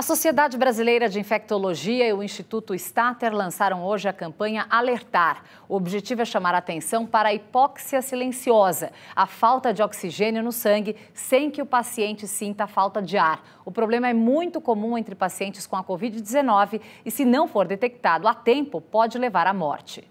A Sociedade Brasileira de Infectologia e o Instituto Stater lançaram hoje a campanha Alertar. O objetivo é chamar a atenção para a hipóxia silenciosa, a falta de oxigênio no sangue sem que o paciente sinta falta de ar. O problema é muito comum entre pacientes com a Covid-19 e, se não for detectado a tempo, pode levar à morte.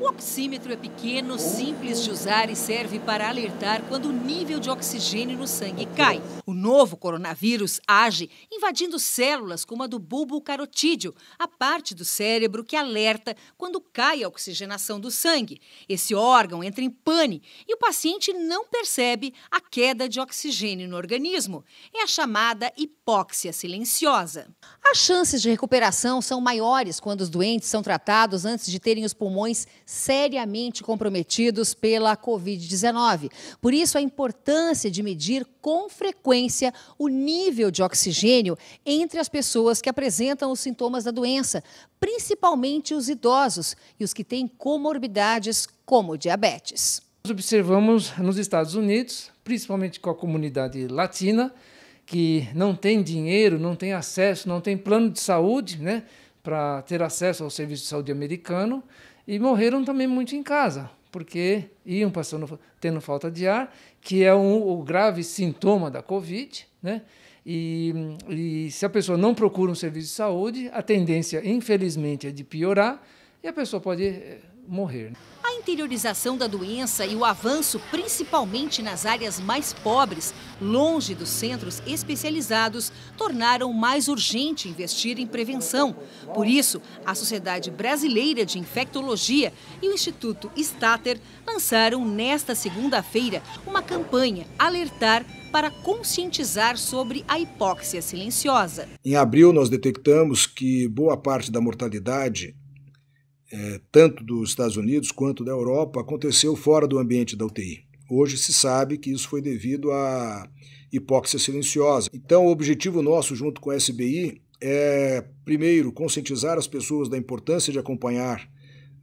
O oxímetro é pequeno, oh. simples de usar e serve para alertar quando o nível de oxigênio no sangue cai. O novo coronavírus age invadindo células como a do bulbo carotídeo, a parte do cérebro que alerta quando cai a oxigenação do sangue. Esse órgão entra em pane e o paciente não percebe a queda de oxigênio no organismo. É a chamada hipóxia silenciosa. As chances de recuperação são maiores quando os doentes são tratados antes de terem os pulmões seriamente comprometidos pela Covid-19. Por isso, a importância de medir com frequência o nível de oxigênio entre as pessoas que apresentam os sintomas da doença, principalmente os idosos e os que têm comorbidades como diabetes. Nós observamos nos Estados Unidos, principalmente com a comunidade latina, que não tem dinheiro, não tem acesso, não tem plano de saúde, né, para ter acesso ao serviço de saúde americano e morreram também muito em casa, porque iam passando, tendo falta de ar, que é um, o grave sintoma da Covid, né? E, e se a pessoa não procura um serviço de saúde, a tendência, infelizmente, é de piorar, e a pessoa pode eh, morrer. Né? A interiorização da doença e o avanço, principalmente nas áreas mais pobres, longe dos centros especializados, tornaram mais urgente investir em prevenção. Por isso, a Sociedade Brasileira de Infectologia e o Instituto Stater lançaram nesta segunda-feira uma campanha Alertar para conscientizar sobre a hipóxia silenciosa. Em abril, nós detectamos que boa parte da mortalidade é, tanto dos Estados Unidos quanto da Europa, aconteceu fora do ambiente da UTI. Hoje se sabe que isso foi devido à hipóxia silenciosa. Então, o objetivo nosso, junto com a SBI, é, primeiro, conscientizar as pessoas da importância de acompanhar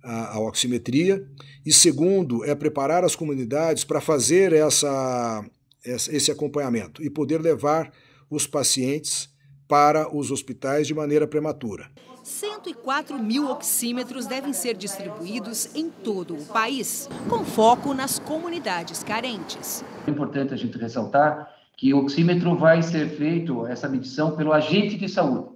a, a oximetria, e segundo, é preparar as comunidades para fazer essa, esse acompanhamento e poder levar os pacientes para os hospitais de maneira prematura. 104 mil oxímetros devem ser distribuídos em todo o país, com foco nas comunidades carentes. É importante a gente ressaltar que o oxímetro vai ser feito, essa medição, pelo agente de saúde.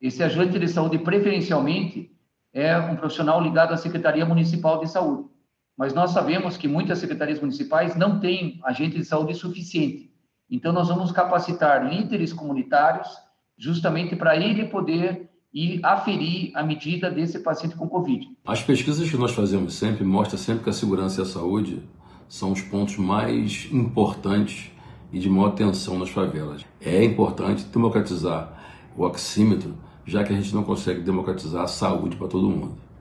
Esse agente de saúde, preferencialmente, é um profissional ligado à Secretaria Municipal de Saúde. Mas nós sabemos que muitas secretarias municipais não têm agente de saúde suficiente. Então, nós vamos capacitar líderes comunitários justamente para ele poder e aferir a medida desse paciente com Covid. As pesquisas que nós fazemos sempre mostram sempre que a segurança e a saúde são os pontos mais importantes e de maior atenção nas favelas. É importante democratizar o oxímetro, já que a gente não consegue democratizar a saúde para todo mundo.